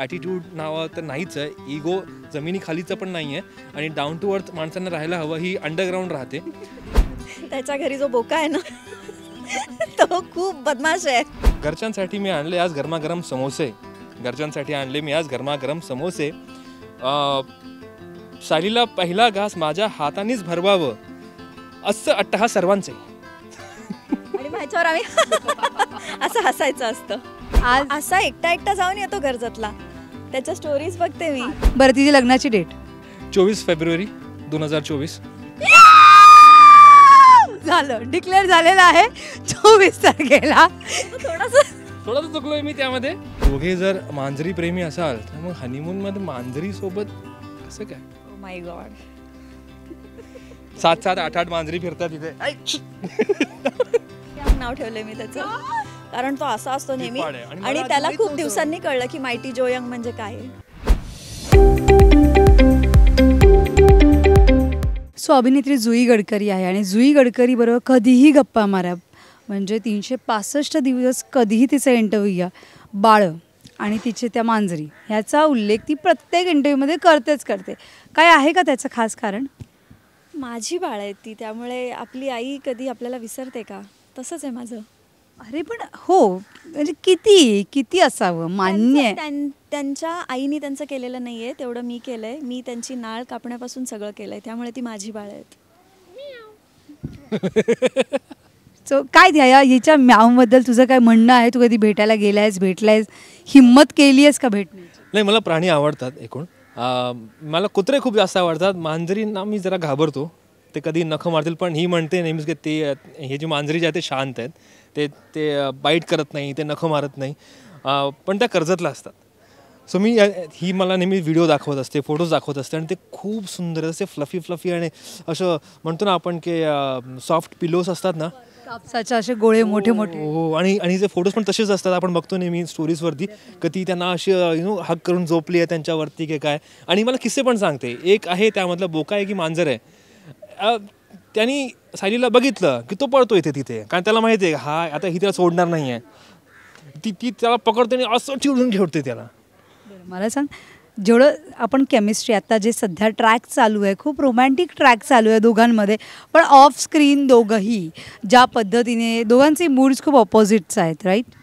Attitude नावं तर नाहीच आहे इगो जमिनीखालीचं पण नाही आहे आणि डाऊन टू अर्थ माणसांना राहायला हवं ही अंडरग्राऊंड राहते त्याच्या घरी जो बोका आहे ना तो खूप बदमाश आहे घरच्यांसाठी मी आणले आज गरमागरम समोसे घरच्यांसाठी आणले मी आज गरमागरम समोसे शालीला पहिला घास माझ्या हातानेच भरवावं असं अट्ट हा सर्वांचे आणि माझ्यावर आम्ही हसायचं असतं आज असा एकटा एकटा जाऊन येतो गरजतला त्याच्या स्टोरीज बघते मी बरं तिची लग्नाची डेट चोवीस फेब्रुवारी दोन हजार चोवीस झालं डिक्लेअर झालेलं आहे चोवीस तारखेला थोडंसं थोडंसं चुकलोय मी त्यामध्ये दोघे जर मांजरी प्रेमी असाल तर मग हनीमून मध्ये मांजरी सोबत कसं काय माय oh गॉड सात सात आठ आठ मांजरी फिरतात तिथे नाव ठेवलंय मी त्याचं कारण तो असा असतो नेहमी आणि त्याला खूप दिवसांनी कळलं की मायटी जोयंग म्हणजे काय सो अभिनेत्री जुई गडकरी आहे आणि जुई गडकरी बरोबर कधीही गप्पा मारा म्हणजे तीनशे पासष्ट दिवस कधीही तिचा इंटरव्ह्यू घ्या बाळ आणि तिचे त्या मांजरी ह्याचा उल्लेख ती प्रत्येक इंटरव्ह्यूमध्ये करतेच करते काय आहे का त्याचं खास कारण माझी बाळ आहे ती त्यामुळे आपली आई कधी आपल्याला विसरते का तसंच आहे माझं अरे पण हो म्हणजे किती किती असावं मान्य त्यांच्या आईने त्यांचं केलेलं नाहीये तेवढं मी केलंय मी त्यांची नाळ कापण्यापासून सगळं केलंय त्यामुळे ती माझी बाळ आहेत सो काय द्या हिच्या बद्दल तुझं काय म्हणणं आहे तू कधी भेटायला गेलायस भेटलायस हिम्मत केली आहेस का भेटण्याची नाही मला प्राणी आवडतात एकूण मला कुत्रे खूप जास्त आवडतात ना मी जरा घाबरतो ते कधी नखं मारतील पण ही म्हणते नेहमीच की ते हे जी मांजरी जे आहे ते शांत आहेत ते ते बाईट करत नाही ते नखं मारत नाही पण त्या कर्जतला असतात सो मी ही मला नेहमी व्हिडिओ दाखवत असते फोटोज दाखवत असते आणि ते खूप सुंदर असे फ्लफी फ्लफी आणि असं म्हणतो ना आपण की सॉफ्ट पिलोज असतात ना कापसाचे असे गोळे मोठे मोठे हो, हो आणि आणि जे फोटोज पण तसेच असतात आपण बघतो नेहमी स्टोरीजवरती कधी त्यांना अशी यु नो हक करून झोपली आहे त्यांच्यावरती की काय आणि मला किस्से पण सांगते एक आहे त्यामधलं बोका आहे की मांजर आहे त्यांनी सायलीला बघितलं की तो पळतो इथे तिथे कारण त्याला माहिती आहे हा आता ही त्याला सोडणार नाही आहे ती ती त्याला पकडते आणि असं चिडून ठेवते त्याला मला सांग जेवढं आपण केमिस्ट्री आता जे सध्या ट्रॅक चालू आहे खूप रोमॅन्टिक ट्रॅक चालू आहे दोघांमध्ये पण ऑफ स्क्रीन दोघंही ज्या पद्धतीने दोघांचे मूड्स खूप ऑपोजिट्स आहेत राईट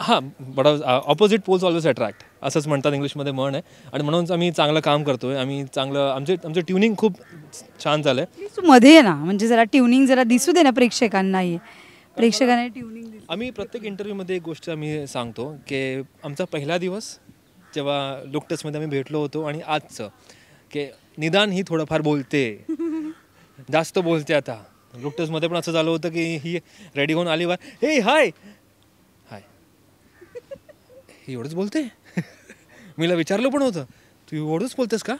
हां but opposite poles always attract असंच म्हणतात इंग्लिशमध्ये म्हण आहे आणि म्हणूनच आम्ही चांगलं काम करतो आहे आम्ही चांगलं आमचे आमचं ट्युनिंग खूप छान झालं आहे मध्ये ना म्हणजे जरा ट्युनिंग जरा दिसू दे ना प्रेक्षकांनाही प्रेक्षकांना ट्युनिंग आम्ही प्रत्येक इंटरव्ह्यूमध्ये एक गोष्ट आम्ही सांगतो की आमचा पहिला दिवस जेव्हा लुकटसमध्ये आम्ही भेटलो होतो आणि आजचं की निदान ही थोडंफार बोलते जास्त बोलते आता लुकटसमध्ये पण असं झालं होतं की ही रेडी होऊन आली वा हे हाय हाय एवढंच बोलते मीला विचारलं पण होतं तू एवढंच बोलतेस का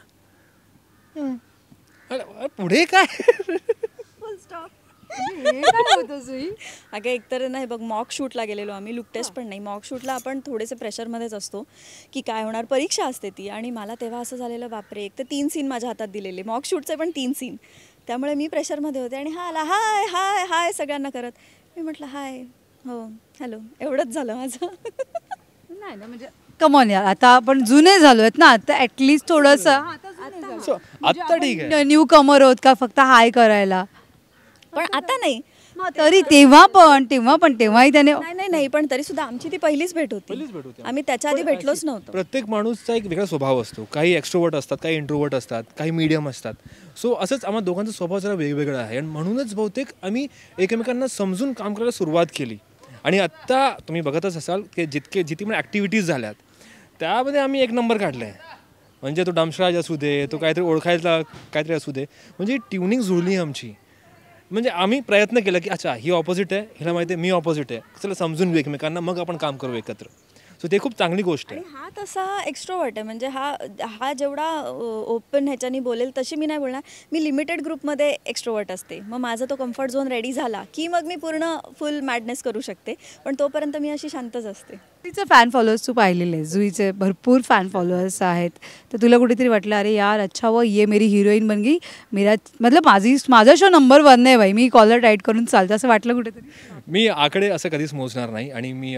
पुढे काय अगं एकतर नाही बघ मॉक शूटला गेलेलो आम्ही लुक टेस्ट पण नाही मॉक शूटला आपण थोडेसे प्रेशरमध्येच असतो की काय होणार परीक्षा असते ती आणि मला तेव्हा असं झालेलं बापरे एक तर तीन सीन माझ्या हातात दिलेले मॉक शूटचे पण तीन सीन त्यामुळे मी प्रेशरमध्ये होते आणि हा आला हाय हाय हाय सगळ्यांना करत मी म्हटलं हाय हो हॅलो एवढंच झालं माझं नाही ना म्हणजे कमॉन यार आता आपण जुने झालो आहेत ना आता ऍटलीस्ट म्हणजे थोडस आता ठीक आहे न्यू कमर होत का फक्त हाय करायला पण आता नाही तरी तेव्हा पण तेव्हा पण तेव्हाही त्याने नाही नाही पण तरी सुद्धा आमची ती पहिलीच भेट होती भेट आम्ही त्याच्या आधी भेटलोच नव्हतो प्रत्येक माणूसचा एक वेगळा स्वभाव असतो काही एक्स्ट्रोवर्ट असतात काही इंट्रोवर्ट असतात काही मीडियम असतात सो असंच आम्हाला दोघांचा स्वभाव जरा वेगवेगळा आहे आणि म्हणूनच बहुतेक आम्ही एकमेकांना समजून काम करायला सुरुवात केली आणि आत्ता तुम्ही बघतच असाल की जितके जितकी पण ॲक्टिव्हिटीज झाल्यात त्यामध्ये आम्ही एक नंबर काढला आहे म्हणजे तो डमशराज असू दे तो काहीतरी ओळखायचा काहीतरी असू दे म्हणजे ट्युनिंग जुळली आमची म्हणजे आम्ही प्रयत्न केला की अच्छा ही ऑपोजिट आहे हिला माहिती आहे मी ऑपोजिट आहे चला समजून घेऊ एकमेकांना मग आपण काम करू एकत्र सो ते खूप चांगली गोष्ट आहे हा तसा एक्स्ट्रोवर्ट आहे म्हणजे हा हा जेवढा ओपन ह्याच्यानी बोलेल तशी मी नाही बोलणार मी लिमिटेड ग्रुपमध्ये एक्स्ट्रोवर्ट असते मग माझा तो कम्फर्ट झोन रेडी झाला की मग मी पूर्ण फुल मॅडनेस करू शकते पण तोपर्यंत मी अशी शांतच असते तिचं फॅन फॉलोअर्स तू पाहिलेले जुईचे भरपूर फॅन फॉलोअर्स आहेत तर तुला कुठेतरी वाटलं अरे यार अच्छा व ये मेरी हिरोईन बन गई मेरा मतलब माझी माझा शो नंबर वन आहे भाई मी कॉलर टाईट करून चालतं असं वाटलं कुठेतरी मी आकडे असं कधीच मोजणार नाही आणि मी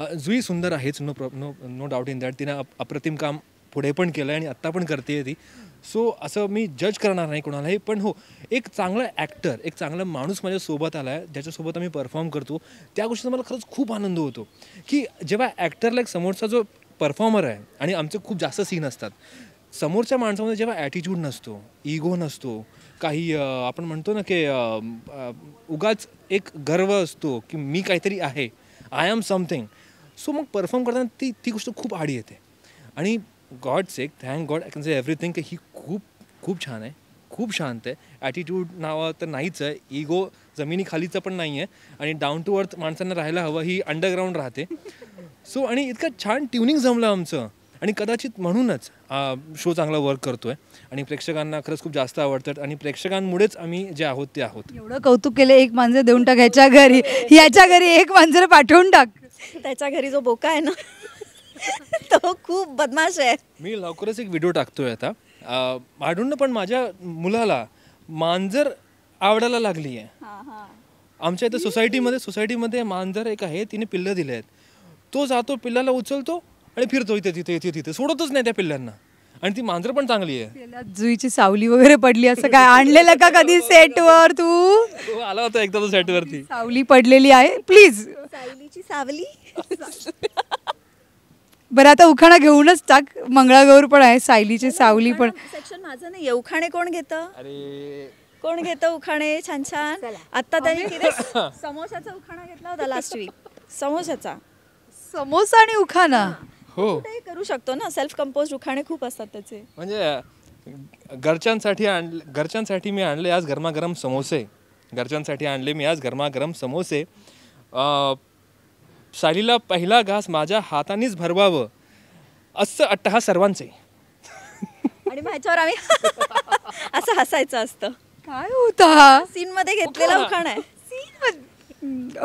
जुई सुंदर आहेच no pro no no doubt in that तिनं अप्रतिम काम पुढे पण केलं आहे आणि आत्ता पण करते ती सो असं मी जज करणार नाही कोणालाही पण हो एक चांगला ॲक्टर एक चांगला माणूस माझ्यासोबत आला आहे ज्याच्यासोबत आम्ही परफॉर्म करतो त्या गोष्टीचा मला खरंच खूप आनंद होतो की जेव्हा ॲक्टरला एक समोरचा जो परफॉर्मर आहे आणि आमचे खूप जास्त सीन असतात समोरच्या माणसामध्ये जेव्हा ॲटिट्यूड नसतो इगो नसतो काही आपण म्हणतो ना की उगाच एक गर्व असतो की मी काहीतरी आहे आय एम समथिंग सो मग परफॉर्म करताना ती ती गोष्ट खूप आडी येते आणि god sake thank god I can say everything की ही खूप खूप छान आहे खूप शांत आहे ॲटिट्यूड नावं तर नाहीच आहे इगो जमिनीखालीचं पण नाही आहे आणि डाऊन टू अर्थ माणसांना राहायला हवं ही अंडरग्राऊंड राहते सो आणि इतकं छान ट्युनिंग जमलं आमचं आणि कदाचित म्हणूनच शो चांगला वर्क करतो आहे आणि प्रेक्षकांना खरंच खूप जास्त आवडतात आणि प्रेक्षकांमुळेच आम्ही जे आहोत ते आहोत एवढं कौतुक केले एक मांजर देऊन टाक ह्याच्या घरी ह्याच्या घरी एक मांजर पाठवून टाक त्याच्या घरी जो बोका आहे ना तो खूप बदमाश आहे मी लवकरच एक व्हिडिओ टाकतोय आता आढळून पण माझ्या मुलाला मांजर आवडायला लागली आहे आमच्या इथे सोसायटीमध्ये सोसायटीमध्ये मांजर एक आहे तिने पिल्ल दिले आहेत तो जातो पिल्लाला उचलतो आणि फिरतो इथे तिथे इथे तिथे सोडतच नाही त्या पिल्लांना आणि ती मांजर पण चांगली आहे जुईची सावली वगैरे पडली असं काय आणलेलं का कधी सेटवर तू हो, आला होता एकदा सेट सेटवरती सावली पडलेली आहे प्लीज सावलीची सावली बरं आता उखाणा घेऊनच टाक मंगळागौर पण आहे सायलीची सावली पण सेक्शन माझं नाही उखाणे कोण घेत अरे कोण घेतं उखाणे छान छान आता त्यांनी समोसाचा उखाणा घेतला होता लास्ट वीक समोसाचा समोसा आणि उखाणा हो करू शकतो ना सेल्फ कंपोज उखाणे खूप असतात त्याचे म्हणजे घरच्यांसाठी घरच्यांसाठी मी आणले आज गरमागरम समोसे घरच्यांसाठी आणले मी आज गरमागरम समोसे सालीला पहिला घास माझ्या हातानेच भरवावं असं हा सर्वांचे आणि माझ्यावर आम्ही असं हसायचं असतं काय होता सीन मध्ये घेतलेला उखाण आहे सीन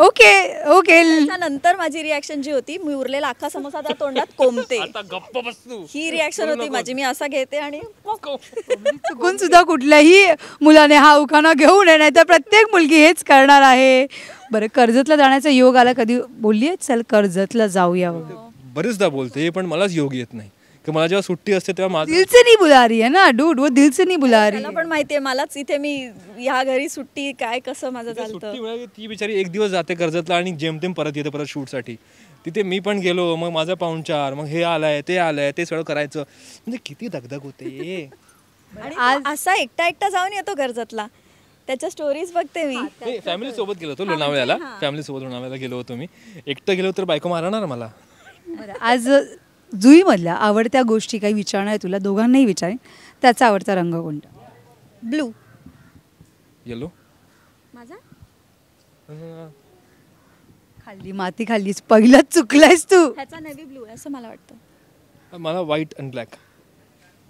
ओके ओके नंतर माझी रिॲक्शन जी होती मी उरलेला अख्खा समोसा त्या तोंडात कोंबते ही रिॲक्शन होती माझी मी असा घेते आणि चुकून सुद्धा कुठल्याही मुलाने हा उखाना घेऊ नये नाही तर प्रत्येक मुलगी हेच करणार आहे बरं कर्जतला जाण्याचा योग आला कधी बोलली चल कर्जतला जाऊया बरेचदा बोलते पण मलाच योग येत नाही मला जेव्हा सुट्टी असते तेव्हा माझं दिल से नाही बुला रही है ना डूड वो दिल से नाही बुला रही पण माहितीये मलाच इथे मी या घरी सुट्टी काय कसं माझं चालतं ती बिचारी एक दिवस जाते कर्जतला आणि जेमतेम परत येते परत शूट साठी तिथे मी पण गेलो मग माझा पाहुणचार मग हे आलाय ते आलंय ते सगळं करायचं म्हणजे किती धगधग होते आणि असा एकटा एकटा जाऊन येतो गरजातला त्याच्या स्टोरीज बघते मी फॅमिली सोबत गेलो होतो लोणावळ्याला फॅमिली म्हणजे, सोबत लोणावळ्याला गेलो होतो मी एकटं गेलो तर बायको मारणार मला आज जुईमधल्या आवडत्या गोष्टी काही विचारणार आहे तुला दोघांनाही विचारेन त्याचा आवडता रंग कोणता ब्लू येलो माझा खाली माती खाल्लीस पहिलाच चुकलायस तू त्याचा नेव्ही ब्लू असं मला वाटतं मला व्हाईट अँड ब्लॅक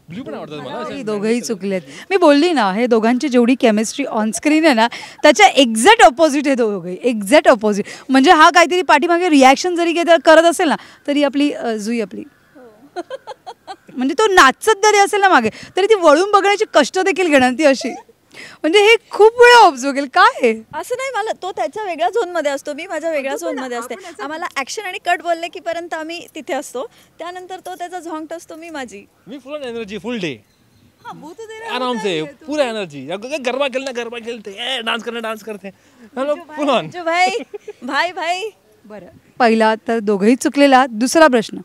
ब्लू पण आवडतात मी बोलली ना हे दोघांची जेवढी केमिस्ट्री ऑन स्क्रीन आहे ना त्याच्या एक्झॅक्ट ऑपोजिट आहे दोघे एक्झॅक्ट ऑपोजिट म्हणजे हा काहीतरी पाठीमागे रिॲक्शन जरी करत असेल ना तरी आपली जुई आपली हो. म्हणजे तो नाचत जरी असेल ना मागे तरी ती वळून बघण्याची कष्ट देखील घेणार ती अशी म्हणजे हे खूप वेळा ऑब्झर्व केलं काय असं नाही मला तो त्याच्या वेगळ्या झोन मध्ये असतो मी माझ्या वेगळ्या झोन मध्ये असते आम्हाला ऍक्शन आणि कट बोलले की पर्यंत आम्ही तिथे असतो त्यानंतर तो त्याचा झोंगट असतो मी माझी मी फुल एनर्जी फुल डे आराम से पूरा एनर्जी गरबा खेलना गरबा खेलते डान्स करना डान्स करते फुल ऑन भाई भाई भाई बर पहिला तर दोघही चुकलेला दुसरा प्रश्न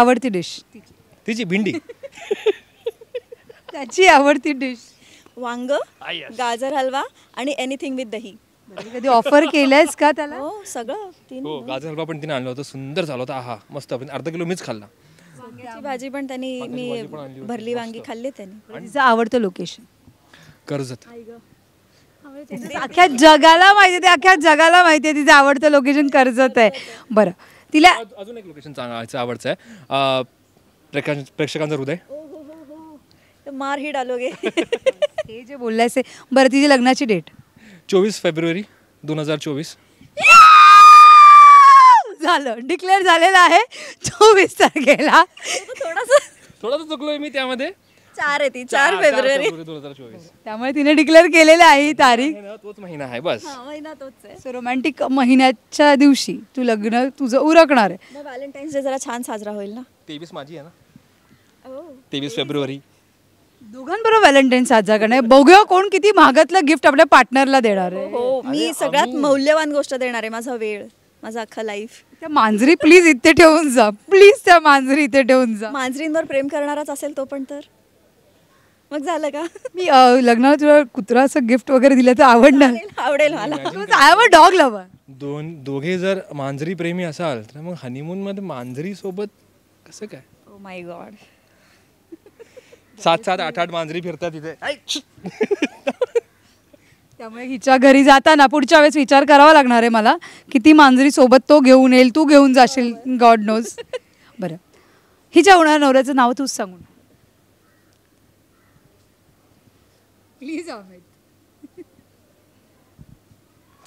आवडती डिश तिची भिंडी त्याची आवडती डिश वांग ah, गाजर हलवा आणि एनिथिंग विथ दही म्हणजे कधी ऑफर केलंयस का त्याला हो सगळं हो गाजर हलवा पण तिने आणलं होतं सुंदर झालं होता हा मस्त अर्धा किलो मीच खाल्ला भाजी पण त्यांनी मी भरली वांगी खाल्ली त्यांनी आवडतं लोकेशन कर्जत अख्ख्या जगाला माहिती ते अख्ख्या जगाला माहिती आहे तिचं आवडतं लोकेशन कर्जत आहे बरं तिला अजून एक लोकेशन सांगायचं आवडतं आहे प्रेक्षकांचं हृदय मार आलो गे हे जे बोललायस बरं तिची लग्नाची डेट चोवीस फेब्रुवारी दोन हजार चोवीस झालं डिक्लेअर झालेलं आहे चोवीस तारखेला थोडासा चुकलो चुकलोय मी त्यामध्ये चार आहे ती चार फेब्रुवारी दोन त्यामुळे तिने डिक्लेअर केलेलं आहे ही तारीख तोच महिना आहे बस महिना तोच आहे रोमॅन्टिक महिन्याच्या दिवशी तू लग्न तुझं उरकणार आहे व्हॅलेंटाईन्स डे जरा छान साजरा होईल ना तेवीस माझी आहे ना oh. तेवीस फेब्रुवारी दोघांबरोबर व्हॅलेंटाईन साजरा करणार आहे. बघूया कोण किती महागातलं गिफ्ट आपल्या पार्टनरला देणार आहे हो, हो मी सगळ्यात मौल्यवान गोष्ट देणार आहे माझा वेळ माझा अख्खा लाईफ त्या मांजरी प्लीज इथे ठेवून जा प्लीज त्या मांजरी इथे ठेवून जा मांजरींवर प्रेम करणाराच असेल तो पण तर मग झालं का मी लग्नाला तुला कुत्रा असं गिफ्ट वगैरे दिलं तर आवडणार आवडेल मला आय डॉग लवर दोन दोघे जर मांजरी प्रेमी असाल तर मग हनीमून मध्ये मांजरी सोबत कसं काय ओ माय गॉड सात सात आठ आठ मांजरी फिरतात तिथे त्यामुळे हिच्या घरी जाताना पुढच्या वेळेस विचार करावा लागणार आहे मला किती मांजरी सोबत तो घेऊन येईल तू घेऊन जाशील गॉड नोज बर हिच्या होणार नवऱ्याचं नाव तूच सांगून प्लीज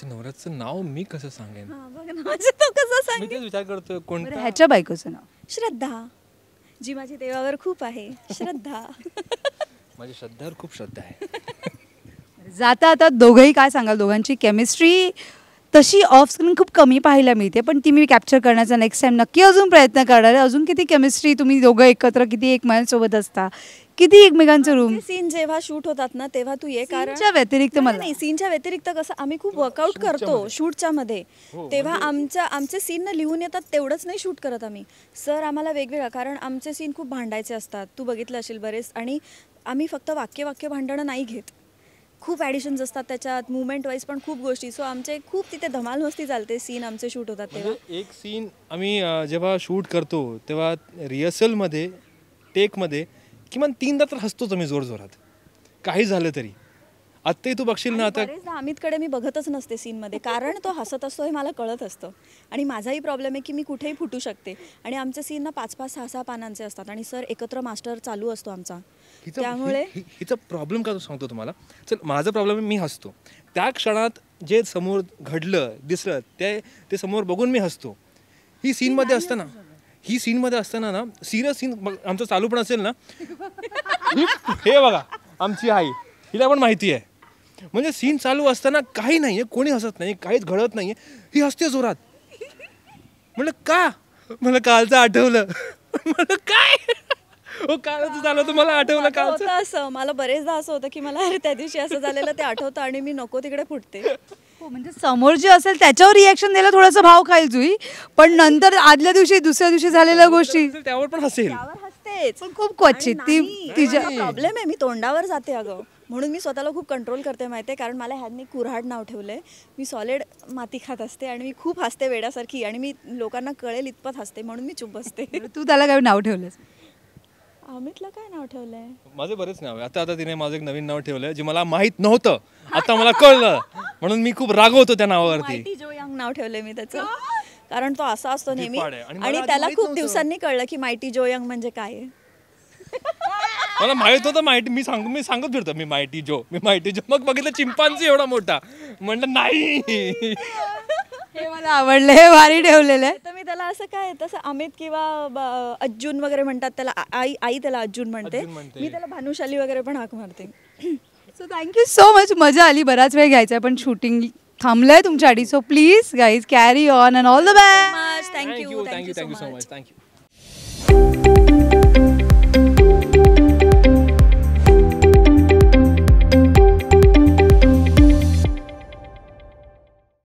नवऱ्याचं नाव मी कसं सांगेन कसं सांगेन विचार करतोय कोण ह्याच्या बायकोचं नाव श्रद्धा जी माझी देवावर खूप आहे श्रद्धा माझी श्रद्धावर खूप श्रद्धा आहे जाता आता दोघंही काय सांगाल दोघांची केमिस्ट्री तशी ऑफ स्क्रीन खूप कमी पाहायला मिळते पण ती मी कॅप्चर करण्याचा नेक्स्ट टाइम नक्की अजून प्रयत्न करणार आहे अजून किती केमिस्ट्री तुम्ही दोघं एकत्र किती एक सोबत असता किती एकमेकांचं रूम सीन जेव्हा शूट होतात ना तेव्हा तू ये कारण व्यतिरिक्त मला नाही सीनच्या व्यतिरिक्त कसं आम्ही खूप वर्कआउट करतो शूटच्या मध्ये हो, म्हणजे- तेव्हा आमच्या आमचे सीन ना लिहून येतात तेवढंच नाही शूट करत आम्ही सर आम्हाला वेगवेगळा कारण आमचे सीन खूप भांडायचे असतात तू बघितलं असेल बरेच आणि आम्ही फक्त वाक्य वाक्य भांडणं नाही घेत खूप ॲडिशन्स असतात त्याच्यात मुवमेंट वाईज पण खूप गोष्टी सो आमचे खूप तिथे धमाल मस्ती चालते सीन आमचे शूट होतात म्हणजे तेव्हा एक सीन आम्ही जेव्हा शूट करतो तेव्हा रिहर्सलमध्ये टेकमध्ये किमान तीनदा तर हसतोच मी जोरात काही झालं तरी आत्ताही तू बघशील ना आता अमितकडे मी बघतच नसते सीन मध्ये कारण तो हसत असतो हे मला कळत असतं आणि माझाही प्रॉब्लेम आहे की मी कुठेही फुटू शकते आणि आमचे सीन ना पाच पाच सहा सहा पानांचे असतात आणि सर एकत्र मास्टर चालू असतो आमचा त्यामुळे हिचा प्रॉब्लेम का सांगतो तुम्हाला चल माझा प्रॉब्लेम मी हसतो त्या क्षणात जे समोर घडलं दिसलं ते ते समोर बघून मी हसतो ही सीन मध्ये सीनमध्ये ना ही सीन मध्ये असताना ना सिरियस सीन आमचं चालू पण असेल ना हे बघा आमची आई हिला पण माहिती आहे म्हणजे सीन चालू असताना काही नाही आहे कोणी हसत नाही काहीच घडत नाही आहे ही हसते जोरात म्हणलं का मला कालचं आठवलं काय हो काल झालं मला आठवलं काल होतं असं मला बरेचदा असं होतं की मला त्या दिवशी असं झालेलं ते आठवतं आणि मी नको तिकडे फुटते हो, म्हणजे समोर जे असेल त्याच्यावर रिॲक्शन द्यायला थोडासा भाव खाईल जुई पण नंतर आदल्या दिवशी दुसऱ्या दिवशी झालेल्या गोष्टी त्यावर पण हसेल पण खूप क्वचित ती तिच्या प्रॉब्लेम आहे मी तोंडावर जाते अगं म्हणून मी स्वतःला खूप कंट्रोल करते माहिती आहे कारण मला ह्यांनी कुऱ्हाड नाव ठेवलं आहे मी सॉलिड माती खात असते आणि मी खूप हसते वेड्यासारखी आणि मी लोकांना कळेल इतपत हसते म्हणून मी चुप बसते तू त्याला काय नाव ठेवलंस अमितला काय नाव ठेवलंय माझे बरेच नाव आहे आता आता तिने माझं एक नवीन नाव ठेवलंय जे मला माहित नव्हतं आता मला कळलं म्हणून मी खूप होतो त्या नावावरती जो यंग नाव ठेवलंय मी त्याच कारण तो असा असतो नेहमी आणि त्याला खूप दिवसांनी कळलं की मायटी जो यंग म्हणजे काय मला माहित होतं माहिती मी सांगू मी सांगत फिरतो मी मायटी जो मी माहिती जो मग बघितलं चिंपांझी एवढा मोठा म्हणलं नाही हे मला आवडलं हे भारी ठेवलेलं आहे तर मी त्याला असं काय तसं अमित किंवा अज्जून वगैरे म्हणतात त्याला आई आई त्याला अज्जून म्हणते मी त्याला भानुशाली वगैरे पण हाक मारते सो थँक्यू सो मच मजा आली बराच वेळ घ्यायचा पण शूटिंग थांबलंय तुमच्या आधी so please guys carry on and all the best thank you thank you thank you so much thank you